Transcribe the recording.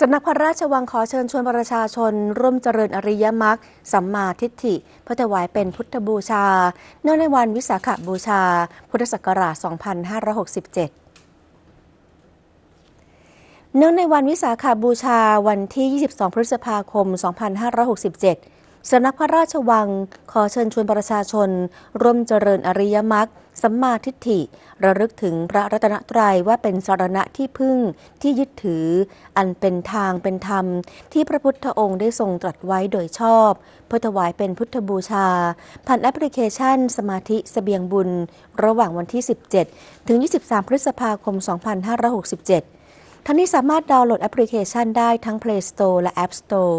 สำนักพระราชวังขอเชิญชวนประชาชน ร่วมเจริญอริยมรรคสัมมาทิฏฐิเพื่อถวายเป็นพุทธบูชา เนื่องในวันวิสาขบูชา พุทธศักราช 2567 เนื่องในวันวิสาขาบูชาวันที่ 22 พฤษภาคม 2567สำนักพระราชวังขอเชิญชวนประชาชน ร่วมเจริญอริยมรรคสัมมาทิฏฐิ ระลึกถึงพระรัตนตรัยว่าเป็นสารณะที่พึ่งที่ยึดถือ อันเป็นทางเป็นธรรม ที่พระพุทธองค์ได้ทรงตรัสไว้โดยชอบ เพื่อถวายเป็นพุทธบูชา ผ่านแอปพลิเคชัน สมาธิสเสบียงบุญ ระหว่างวันที่ 17 ถึง 23 พฤษภาคม 2567 ท่านนี้สามารถดาวน์โหลดแอปพลิเคชันได้ทั้ง Play Store และ App Store